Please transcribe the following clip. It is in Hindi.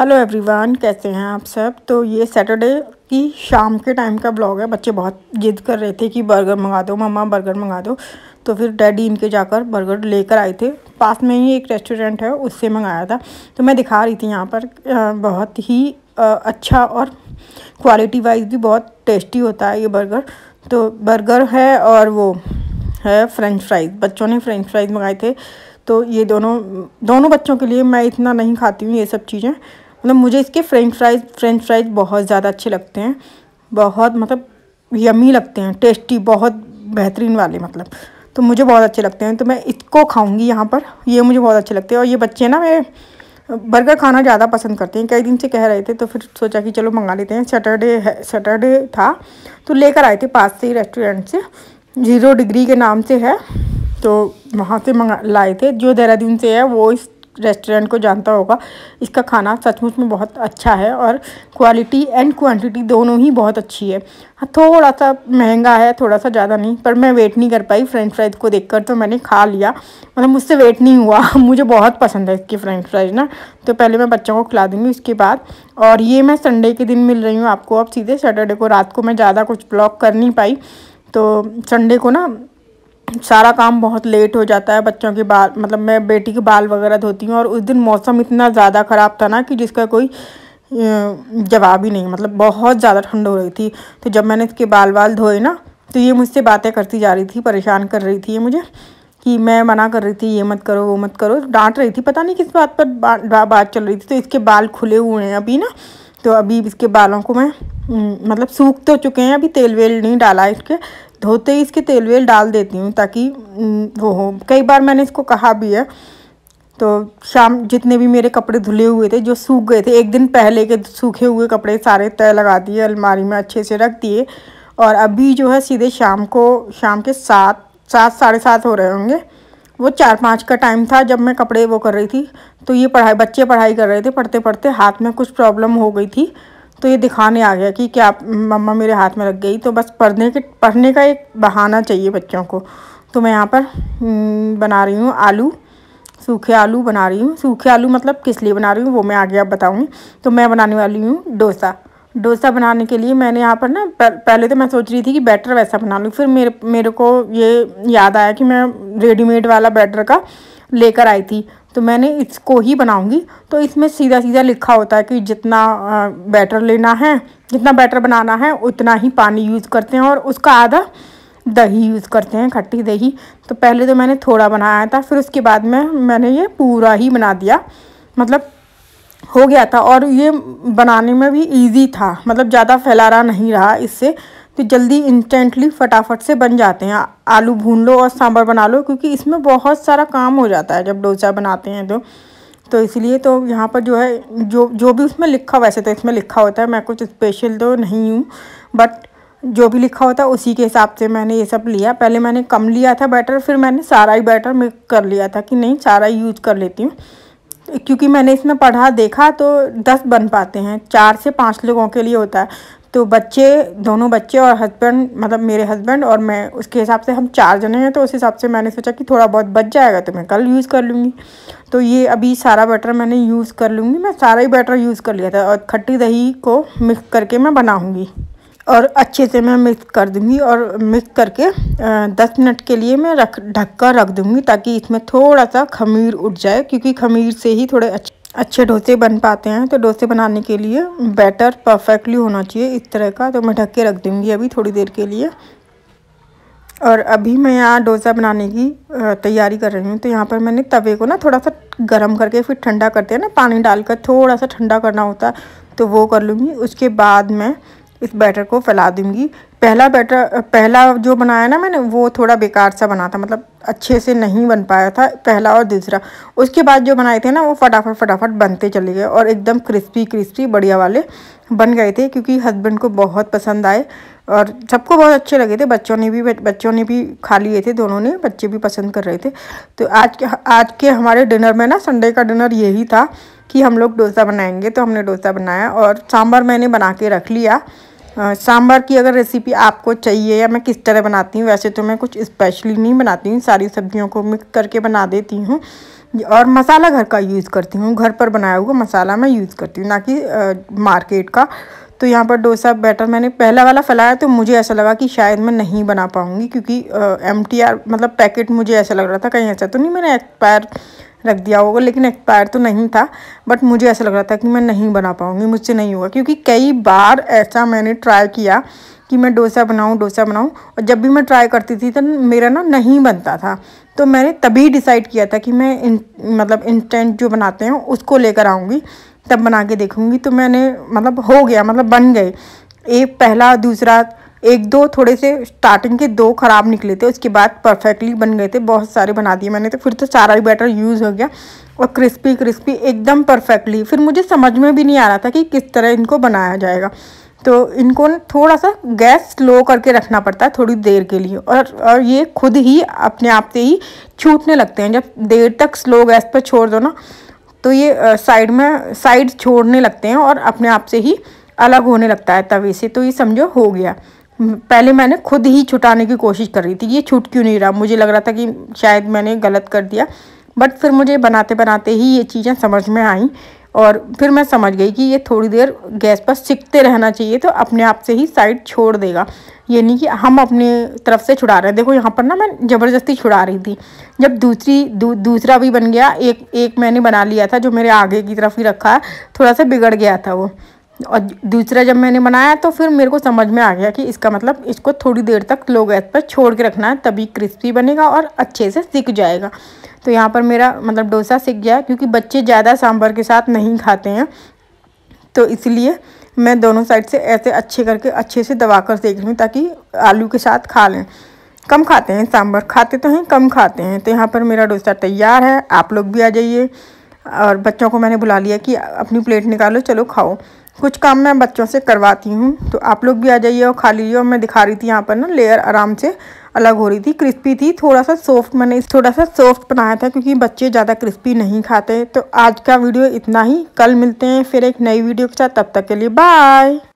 हेलो एवरीवन कैसे हैं आप सब तो ये सैटरडे की शाम के टाइम का ब्लॉग है बच्चे बहुत जिद कर रहे थे कि बर्गर मंगा दो मम्मा बर्गर मंगा दो तो फिर डैडी इनके जाकर बर्गर लेकर आए थे पास में ही एक रेस्टोरेंट है उससे मंगाया था तो मैं दिखा रही थी यहाँ पर बहुत ही अच्छा और क्वालिटी वाइज भी बहुत टेस्टी होता है ये बर्गर तो बर्गर है और वो है फ्रेंच फ्राइज़ बच्चों ने फ्रेंच फ्राइज़ मंगाए थे तो ये दोनों दोनों बच्चों के लिए मैं इतना नहीं खाती हूँ ये सब चीज़ें मतलब मुझे इसके फ्रेंच फ्राइज फ्रेंच फ्राइज बहुत ज़्यादा अच्छे लगते हैं बहुत मतलब यमी लगते हैं टेस्टी बहुत बेहतरीन वाले मतलब तो मुझे बहुत अच्छे लगते हैं तो मैं इसको खाऊंगी यहाँ पर ये मुझे बहुत अच्छे लगते हैं और ये बच्चे ना मेरे बर्गर खाना ज़्यादा पसंद करते हैं कई दिन से कह रहे थे तो फिर सोचा कि चलो मंगा लेते हैं सैटरडे है सैटरडे था तो लेकर आए थे पास से ही रेस्टोरेंट से ज़ीरो डिग्री के नाम से है तो वहाँ से मंगा लाए थे जो देहरादून से है वो इस रेस्टोरेंट को जानता होगा इसका खाना सचमुच में बहुत अच्छा है और क्वालिटी एंड क्वांटिटी दोनों ही बहुत अच्छी है हाँ, थोड़ा सा महंगा है थोड़ा सा ज़्यादा नहीं पर मैं वेट नहीं कर पाई फ्रेंच फ्राइज़ को देखकर तो मैंने खा लिया मतलब मुझसे वेट नहीं हुआ मुझे बहुत पसंद है इसकी फ्रेंच फ्राइज़ ना तो पहले मैं बच्चों को खिला दूँगी उसके बाद और ये मैं संडे के दिन मिल रही हूँ आपको अब सीधे सैटरडे को रात को मैं ज़्यादा कुछ ब्लॉक कर नहीं पाई तो संडे को ना सारा काम बहुत लेट हो जाता है बच्चों के बाल मतलब मैं बेटी के बाल वगैरह धोती हूँ और उस दिन मौसम इतना ज़्यादा ख़राब था ना कि जिसका कोई जवाब ही नहीं मतलब बहुत ज़्यादा ठंड हो रही थी तो जब मैंने इसके बाल बाल धोए ना तो ये मुझसे बातें करती जा रही थी परेशान कर रही थी ये मुझे कि मैं मना कर रही थी ये मत करो वो मत करो डांट रही थी पता नहीं किस बात पर बा, बा, बात चल रही थी तो इसके बाल खुले हुए हैं अभी ना तो अभी इसके बालों को मैं मतलब सूख तो चुके हैं अभी तेल वेल नहीं डाला इसके धोते ही इसके तेल वेल डाल देती हूँ ताकि वो हो कई बार मैंने इसको कहा भी है तो शाम जितने भी मेरे कपड़े धुले हुए थे जो सूख गए थे एक दिन पहले के सूखे हुए कपड़े सारे तय लगा दिए अलमारी में अच्छे से रख दिए और अभी जो है सीधे शाम को शाम के सात सात साढ़े सात हो रहे होंगे वो चार पाँच का टाइम था जब मैं कपड़े वो कर रही थी तो ये पढ़ाई बच्चे पढ़ाई कर रहे थे पढ़ते पढ़ते हाथ में कुछ प्रॉब्लम हो गई थी तो ये दिखाने आ गया कि क्या मम्मा मेरे हाथ में लग गई तो बस पढ़ने के पढ़ने का एक बहाना चाहिए बच्चों को तो मैं यहाँ पर हम्म, बना रही हूँ आलू सूखे आलू बना रही हूँ सूखे आलू मतलब किस लिए बना रही हूँ वो मैं आगे आप बताऊँगी तो मैं बनाने वाली हूँ डोसा डोसा बनाने के लिए मैंने यहाँ पर ना पहले तो मैं सोच रही थी कि बैटर वैसा बना लूँ फिर मेरे मेरे को ये याद आया कि मैं रेडीमेड वाला बैटर का लेकर आई थी तो मैंने इसको ही बनाऊंगी तो इसमें सीधा सीधा लिखा होता है कि जितना बैटर लेना है जितना बैटर बनाना है उतना ही पानी यूज़ करते हैं और उसका आधा दही यूज़ करते हैं खट्टी दही तो पहले तो मैंने थोड़ा बनाया था फिर उसके बाद में मैंने ये पूरा ही बना दिया मतलब हो गया था और ये बनाने में भी इजी था मतलब ज़्यादा फैलारा नहीं रहा इससे तो जल्दी इंस्टेंटली फटाफट से बन जाते हैं आलू भून लो और सांभर बना लो क्योंकि इसमें बहुत सारा काम हो जाता है जब डोसा बनाते हैं तो तो इसलिए तो यहाँ पर जो है जो जो भी उसमें लिखा वैसे तो इसमें लिखा होता है मैं कुछ स्पेशल तो नहीं हूँ बट जो भी लिखा होता है उसी के हिसाब से मैंने ये सब लिया पहले मैंने कम लिया था बैटर फिर मैंने सारा ही बैटर मिक कर लिया था कि नहीं सारा ही यूज कर लेती हूँ क्योंकि मैंने इसमें पढ़ा देखा तो दस बन पाते हैं चार से पाँच लोगों के लिए होता है तो बच्चे दोनों बच्चे और हस्बैंड मतलब मेरे हस्बैंड और मैं उसके हिसाब से हम चार जने हैं तो उस हिसाब से मैंने सोचा कि थोड़ा बहुत बच जाएगा तो मैं कल यूज़ कर लूँगी तो ये अभी सारा बैटर मैंने यूज़ कर लूँगी मैं सारा ही बैटर यूज़ कर लिया था और खट्टी दही को मिक्स करके मैं बनाऊँगी और अच्छे से मैं मिक्स कर दूँगी और मिक्स करके दस मिनट के लिए मैं रख ढक कर रख दूँगी ताकि इसमें थोड़ा सा खमीर उठ जाए क्योंकि खमीर से ही थोड़े अच्छे अच्छे डोसे बन पाते हैं तो डोसे बनाने के लिए बैटर परफेक्टली होना चाहिए इस तरह का तो मैं ढक के रख दूँगी अभी थोड़ी देर के लिए और अभी मैं यहाँ डोसा बनाने की तैयारी कर रही हूँ तो यहाँ पर मैंने तवे को ना थोड़ा सा गर्म करके फिर ठंडा करते हैं ना पानी डालकर थोड़ा सा ठंडा करना होता है तो वो कर लूँगी उसके बाद मैं इस बैटर को फैला दूंगी पहला बैटर पहला जो बनाया ना मैंने वो थोड़ा बेकार सा बना था मतलब अच्छे से नहीं बन पाया था पहला और दूसरा उसके बाद जो बनाए थे ना वो फटाफट फटाफट बनते चले गए और एकदम क्रिस्पी क्रिस्पी बढ़िया वाले बन गए थे क्योंकि हस्बैंड को बहुत पसंद आए और सबको बहुत अच्छे लगे थे बच्चों ने भी बच्चों ने भी खा लिए थे दोनों ने बच्चे भी पसंद कर रहे थे तो आज के आज के हमारे डिनर में ना संडे का डिनर यही था कि हम लोग डोसा बनाएंगे तो हमने डोसा बनाया और सांभर मैंने बना के रख लिया सांभर की अगर रेसिपी आपको चाहिए या मैं किस तरह बनाती हूँ वैसे तो मैं कुछ स्पेशली नहीं बनाती हूँ सारी सब्जियों को मिक्स करके बना देती हूँ और मसाला घर का यूज़ करती हूँ घर पर बनाया हुआ मसाला मैं यूज़ करती हूँ ना कि मार्केट का तो यहाँ पर डोसा बैटर मैंने पहला वाला फैलाया तो मुझे ऐसा लगा कि शायद मैं नहीं बना पाऊँगी क्योंकि एम टी आर मतलब पैकेट मुझे ऐसा लग रहा था कहीं ऐसा तो नहीं मैंने एक्सपायर रख दिया होगा लेकिन एक्सपायर तो नहीं था बट मुझे ऐसा लग रहा था कि मैं नहीं बना पाऊँगी मुझसे नहीं होगा क्योंकि कई बार ऐसा मैंने ट्राई किया कि मैं डोसा बनाऊँ डोसा बनाऊँ और जब भी मैं ट्राई करती थी तो मेरा ना नहीं बनता था तो मैंने तभी डिसाइड किया था कि मैं इन मतलब इंस्टेंट जो बनाते हैं उसको लेकर आऊँगी तब बना के देखूँगी तो मैंने मतलब हो गया मतलब बन गए एक पहला दूसरा एक दो थोड़े से स्टार्टिंग के दो ख़राब निकले थे उसके बाद परफेक्टली बन गए थे बहुत सारे बना दिए मैंने तो फिर तो सारा ही बैटर यूज़ हो गया और क्रिस्पी क्रिस्पी एकदम परफेक्टली फिर मुझे समझ में भी नहीं आ रहा था कि किस तरह इनको बनाया जाएगा तो इनको थोड़ा सा गैस स्लो करके रखना पड़ता है थोड़ी देर के लिए और और ये खुद ही अपने आप से ही छूटने लगते हैं जब देर तक स्लो गैस पर छोड़ दो ना तो ये साइड में साइड छोड़ने लगते हैं और अपने आप से ही अलग होने लगता है तवे से तो ये समझो हो गया हम्म, पहले मैंने खुद ही छुटाने की कोशिश कर रही थी ये छूट क्यों नहीं रहा मुझे लग रहा था कि शायद मैंने गलत कर दिया बट फिर मुझे बनाते बनाते ही ये चीज़ें समझ में आईं और फिर मैं समझ गई कि ये थोड़ी देर गैस पर सिकते रहना चाहिए तो अपने आप से ही साइड छोड़ देगा ये नहीं कि हम अपने तरफ से छुड़ा रहे हैं देखो यहाँ पर ना मैं ज़बरदस्ती छुड़ा रही थी जब दूसरी दू, दूसरा भी बन गया एक एक मैंने बना लिया था जो मेरे आगे की तरफ ही रखा है थोड़ा सा बिगड़ गया था वो और दूसरा जब मैंने बनाया तो फिर मेरे को समझ में आ गया कि इसका मतलब इसको थोड़ी देर तक लो गैस पर छोड़ के रखना है तभी क्रिस्पी बनेगा और अच्छे से सिक जाएगा तो यहाँ पर मेरा मतलब डोसा सिक गया क्योंकि बच्चे ज़्यादा सांभर के साथ नहीं खाते हैं तो इसलिए मैं दोनों साइड से ऐसे अच्छे करके अच्छे से दबा कर सेक लूँ ताकि आलू के साथ खा लें कम खाते हैं सांभर खाते तो हैं कम खाते हैं तो यहाँ पर मेरा डोसा तैयार है आप लोग भी आ जाइए और बच्चों को मैंने बुला लिया कि अपनी प्लेट निकालो चलो खाओ कुछ काम मैं बच्चों से करवाती हूँ तो आप लोग भी आ जाइए और खा लीजिए और मैं दिखा रही थी यहाँ पर ना लेयर आराम से अलग हो रही थी क्रिस्पी थी थोड़ा सा सॉफ्ट मैंने थोड़ा सा सॉफ्ट बनाया था क्योंकि बच्चे ज़्यादा क्रिस्पी नहीं खाते तो आज का वीडियो इतना ही कल मिलते हैं फिर एक नई वीडियो के साथ तब तक के लिए बाय